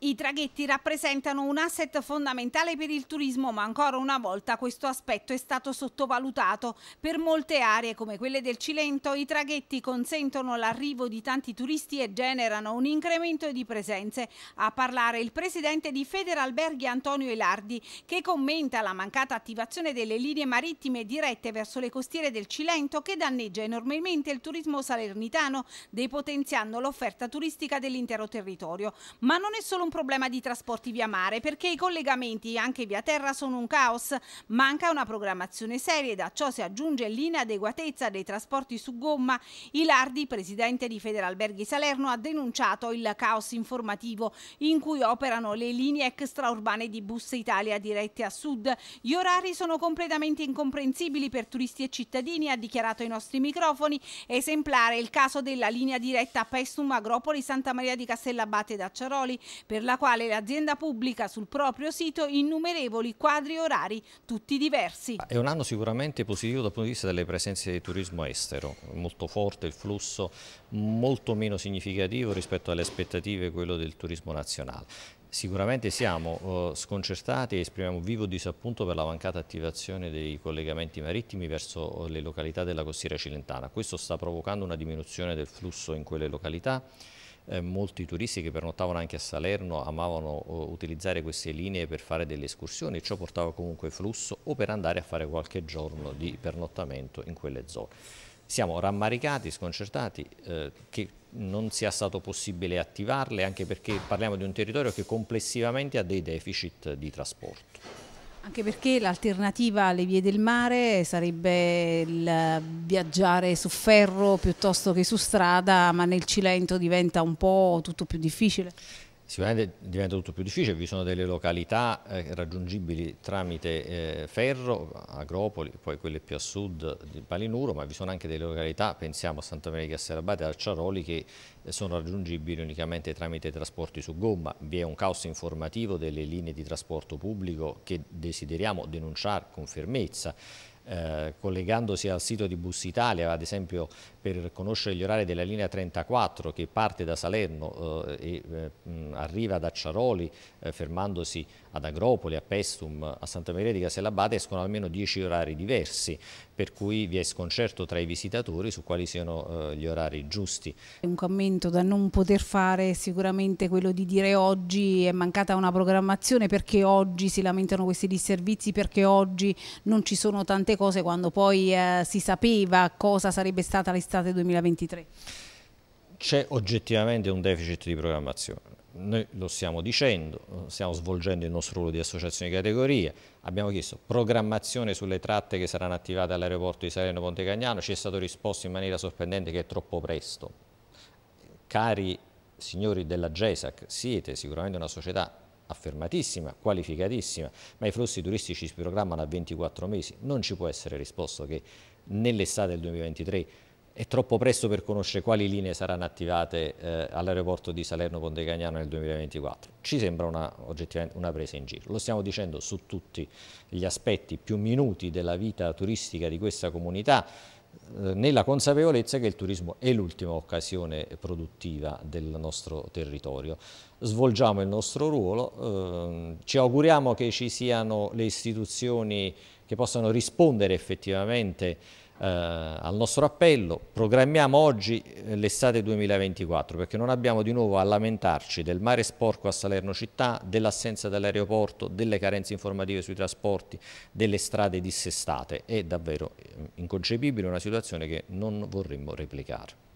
I traghetti rappresentano un asset fondamentale per il turismo, ma ancora una volta questo aspetto è stato sottovalutato. Per molte aree come quelle del Cilento, i traghetti consentono l'arrivo di tanti turisti e generano un incremento di presenze. A parlare il presidente di Federalberghi Antonio Elardi, che commenta la mancata attivazione delle linee marittime dirette verso le costiere del Cilento che danneggia enormemente il turismo salernitano, depotenziando l'offerta turistica dell'intero territorio. Ma non è solo un problema di trasporti via mare perché i collegamenti anche via terra sono un caos. Manca una programmazione seria ed a ciò si aggiunge l'inadeguatezza dei trasporti su gomma. Ilardi, presidente di Federalberghi Salerno, ha denunciato il caos informativo in cui operano le linee extraurbane di Bus Italia dirette a sud. Gli orari sono completamente incomprensibili per turisti e cittadini, ha dichiarato ai nostri microfoni. Esemplare il caso della linea diretta Pestum Agropoli Santa Maria di Castellabate da Ciaroli. Per per la quale l'azienda pubblica sul proprio sito innumerevoli quadri orari, tutti diversi. Ah, è un anno sicuramente positivo dal punto di vista delle presenze di turismo estero, molto forte il flusso, molto meno significativo rispetto alle aspettative quello del turismo nazionale. Sicuramente siamo eh, sconcertati e esprimiamo vivo disappunto per la mancata attivazione dei collegamenti marittimi verso eh, le località della costiera cilentana. Questo sta provocando una diminuzione del flusso in quelle località eh, molti turisti che pernottavano anche a Salerno amavano uh, utilizzare queste linee per fare delle escursioni e ciò portava comunque flusso o per andare a fare qualche giorno di pernottamento in quelle zone. Siamo rammaricati, sconcertati, eh, che non sia stato possibile attivarle anche perché parliamo di un territorio che complessivamente ha dei deficit di trasporto. Anche perché l'alternativa alle vie del mare sarebbe il viaggiare su ferro piuttosto che su strada, ma nel Cilento diventa un po' tutto più difficile. Sicuramente diventa tutto più difficile, vi sono delle località eh, raggiungibili tramite eh, ferro, Agropoli, poi quelle più a sud di Palinuro, ma vi sono anche delle località, pensiamo a Santa Maria di Castelabate e Arciaroli, che eh, sono raggiungibili unicamente tramite trasporti su gomma. Vi è un caos informativo delle linee di trasporto pubblico che desideriamo denunciare con fermezza. Eh, collegandosi al sito di Bus Italia, ad esempio per conoscere gli orari della linea 34 che parte da Salerno eh, e eh, mh, arriva ad Acciaroli eh, fermandosi ad Agropoli, a Pestum, a Santa Maria di Casellabate escono almeno 10 orari diversi, per cui vi è sconcerto tra i visitatori su quali siano gli orari giusti. Un commento da non poter fare è sicuramente quello di dire oggi è mancata una programmazione, perché oggi si lamentano questi disservizi, perché oggi non ci sono tante cose quando poi eh, si sapeva cosa sarebbe stata l'estate 2023? C'è oggettivamente un deficit di programmazione. Noi lo stiamo dicendo, stiamo svolgendo il nostro ruolo di associazione di categoria, abbiamo chiesto programmazione sulle tratte che saranno attivate all'aeroporto di salerno Pontecagnano, ci è stato risposto in maniera sorprendente che è troppo presto. Cari signori della GESAC, siete sicuramente una società affermatissima, qualificatissima, ma i flussi turistici si programmano a 24 mesi. Non ci può essere risposto che nell'estate del 2023 è troppo presto per conoscere quali linee saranno attivate eh, all'aeroporto di Salerno-Ponte Cagnano nel 2024. Ci sembra una, oggettivamente una presa in giro. Lo stiamo dicendo su tutti gli aspetti più minuti della vita turistica di questa comunità, eh, nella consapevolezza che il turismo è l'ultima occasione produttiva del nostro territorio. Svolgiamo il nostro ruolo, ehm, ci auguriamo che ci siano le istituzioni che possano rispondere effettivamente eh, al nostro appello, programmiamo oggi eh, l'estate 2024 perché non abbiamo di nuovo a lamentarci del mare sporco a Salerno città, dell'assenza dell'aeroporto, delle carenze informative sui trasporti, delle strade dissestate. È davvero eh, inconcepibile una situazione che non vorremmo replicare.